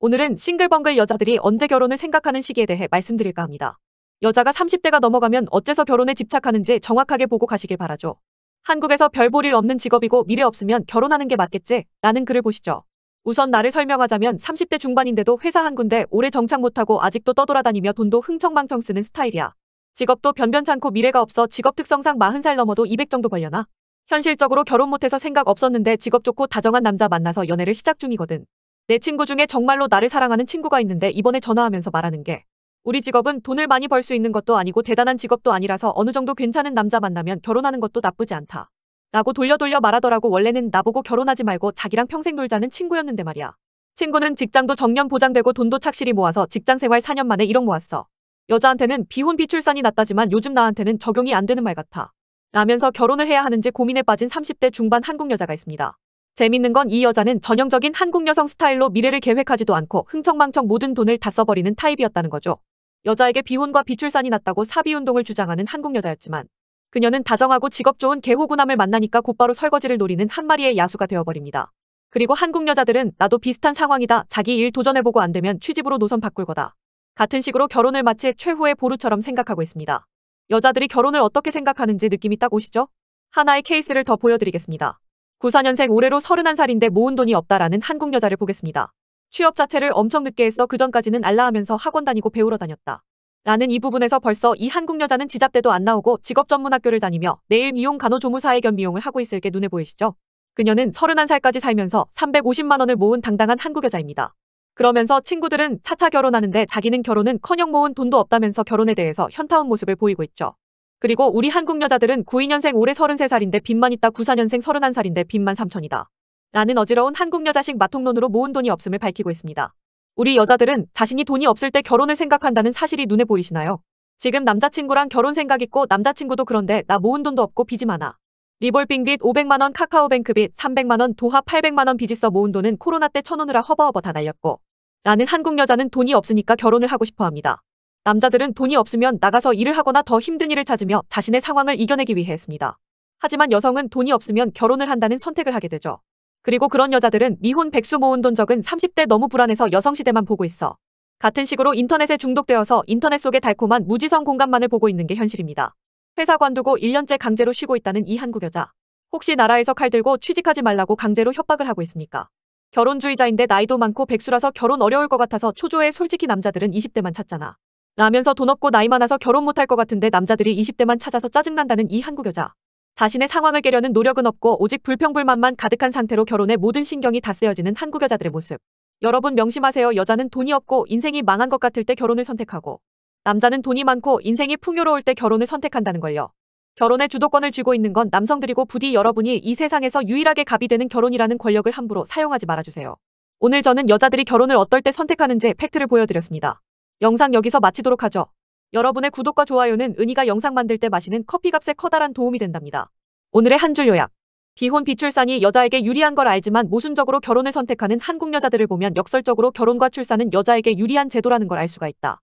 오늘은 싱글벙글 여자들이 언제 결혼을 생각하는 시기에 대해 말씀드릴까 합니다. 여자가 30대가 넘어가면 어째서 결혼에 집착하는지 정확하게 보고 가시길 바라죠. 한국에서 별볼일 없는 직업이고 미래 없으면 결혼하는 게 맞겠지? 라는 글을 보시죠. 우선 나를 설명하자면 30대 중반인데도 회사 한 군데 오래 정착 못하고 아직도 떠돌아다니며 돈도 흥청망청 쓰는 스타일이야. 직업도 변변찮고 미래가 없어 직업 특성상 40살 넘어도 200 정도 벌려나? 현실적으로 결혼 못해서 생각 없었는데 직업 좋고 다정한 남자 만나서 연애를 시작 중이거든. 내 친구 중에 정말로 나를 사랑하는 친구가 있는데 이번에 전화하면서 말하는 게 우리 직업은 돈을 많이 벌 수 있는 것도 아니고 대단한 직업도 아니라서 어느 정도 괜찮은 남자 만나면 결혼하는 것도 나쁘지 않다. 라고 돌려 돌려 말하더라고 원래는 나보고 결혼하지 말고 자기랑 평생 놀자는 친구였는데 말이야. 친구는 직장도 정년 보장되고 돈도 착실히 모아서 직장생활 4년 만에 1억 모았어. 여자한테는 비혼 비출산이 낫다지만 요즘 나한테는 적용이 안 되는 말 같아. 라면서 결혼을 해야 하는지 고민에 빠진 30대 중반 한국 여자가 있습니다. 재밌는 건 이 여자는 전형적인 한국 여성 스타일로 미래를 계획하지도 않고 흥청망청 모든 돈을 다 써버리는 타입이었다는 거죠. 여자에게 비혼과 비출산이 났다고 사비운동을 주장하는 한국 여자였지만 그녀는 다정하고 직업 좋은 개호구남을 만나니까 곧바로 설거지를 노리는 한 마리의 야수가 되어버립니다. 그리고 한국 여자들은 나도 비슷한 상황이다. 자기 일 도전해보고 안 되면 취집으로 노선 바꿀 거다. 같은 식으로 결혼을 마치 최후의 보루처럼 생각하고 있습니다. 여자들이 결혼을 어떻게 생각하는지 느낌이 딱 오시죠? 하나의 케이스를 더 보여드리겠습니다. 94년생 올해로 31살인데 모은 돈이 없다라는 한국 여자를 보겠습니다. 취업 자체를 엄청 늦게 했어 그전까지는 알라하면서 학원 다니고 배우러 다녔다. 라는 이 부분에서 벌써 이 한국 여자는 지잡대도 안 나오고 직업 전문 학교를 다니며 내일 미용 간호조무사의 겸미용을 하고 있을 게 눈에 보이시죠? 그녀는 31살까지 살면서 350만 원을 모은 당당한 한국 여자입니다. 그러면서 친구들은 차차 결혼하는데 자기는 결혼은 커녕 모은 돈도 없다면서 결혼에 대해서 현타운 모습을 보이고 있죠. 그리고 우리 한국 여자들은 92년생 올해 33살인데 빚만 있다 94년생 31살인데 빚만 3천이다. 라는 어지러운 한국 여자식 마통론으로 모은 돈이 없음을 밝히고 있습니다. 우리 여자들은 자신이 돈이 없을 때 결혼을 생각한다는 사실이 눈에 보이시나요? 지금 남자친구랑 결혼 생각 있고 남자친구도 그런데 나 모은 돈도 없고 빚이 많아. 리볼빙 빚 500만원 카카오뱅크 빚 300만원 도합 800만원 빚 있어 모은 돈은 코로나 때 쳐놓느라 허버허버 다 날렸고. 라는 한국 여자는 돈이 없으니까 결혼을 하고 싶어 합니다. 남자들은 돈이 없으면 나가서 일을 하거나 더 힘든 일을 찾으며 자신의 상황을 이겨내기 위해 했습니다. 하지만 여성은 돈이 없으면 결혼을 한다는 선택을 하게 되죠. 그리고 그런 여자들은 미혼 백수 모은 돈 적은 30대 너무 불안해서 여성시대만 보고 있어. 같은 식으로 인터넷에 중독되어서 인터넷 속의 달콤한 무지성 공간만을 보고 있는 게 현실입니다. 회사 관두고 1년째 강제로 쉬고 있다는 이 한국 여자. 혹시 나라에서 칼 들고 취직하지 말라고 강제로 협박을 하고 있습니까? 결혼주의자인데 나이도 많고 백수라서 결혼 어려울 것 같아서 초조해 솔직히 남자들은 20대만 찾잖아. 라면서 돈 없고 나이 많아서 결혼 못할 것 같은데 남자들이 20대만 찾아서 짜증난다는 이 한국 여자. 자신의 상황을 깨려는 노력은 없고 오직 불평불만만 가득한 상태로 결혼에 모든 신경이 다 쓰여지는 한국 여자들의 모습. 여러분 명심하세요. 여자는 돈이 없고 인생이 망한 것 같을 때 결혼을 선택하고 남자는 돈이 많고 인생이 풍요로울 때 결혼을 선택한다는 걸요. 결혼의 주도권을 쥐고 있는 건 남성들이고 부디 여러분이 이 세상에서 유일하게 갑이 되는 결혼이라는 권력을 함부로 사용하지 말아주세요. 오늘 저는 여자들이 결혼을 어떨 때 선택하는지 팩트를 보여드렸습니다. 영상 여기서 마치도록 하죠. 여러분의 구독과 좋아요는 은희가 영상 만들 때 마시는 커피값에 커다란 도움이 된답니다. 오늘의 한 줄 요약. 비혼 비출산이 여자에게 유리한 걸 알지만 모순적으로 결혼을 선택하는 한국 여자들을 보면 역설적으로 결혼과 출산은 여자에게 유리한 제도라는 걸 알 수가 있다.